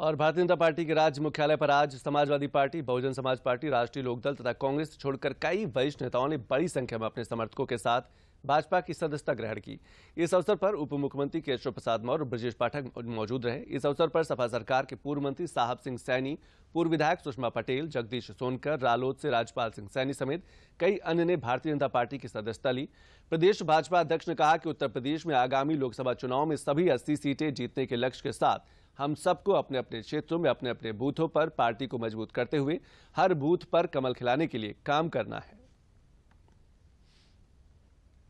और भारतीय जनता पार्टी के राज्य मुख्यालय पर आज समाजवादी पार्टी बहुजन समाज पार्टी राष्ट्रीय लोकदल तथा कांग्रेस छोड़कर कई वरिष्ठ नेताओं ने बड़ी संख्या में अपने समर्थकों के साथ भाजपा की सदस्यता ग्रहण की इस अवसर पर उप मुख्यमंत्री केशव प्रसाद मौर्य ब्रजेश पाठक मौजूद रहे इस अवसर पर सपा सरकार के पूर्व मंत्री साहब सिंह सैनी पूर्व विधायक सुषमा पटेल जगदीश सोनकर रालोद से राजपाल सिंह सैनी समेत कई अन्य ने भारतीय जनता पार्टी की सदस्यता ली प्रदेश भाजपा अध्यक्ष ने कहा कि उत्तर प्रदेश में आगामी लोकसभा चुनाव में सभी अस्सी सीटें जीतने के लक्ष्य के साथ हम सबको अपने अपने क्षेत्रों में अपने अपने बूथों पर पार्टी को मजबूत करते हुए हर बूथ पर कमल खिलाने के लिए काम करना है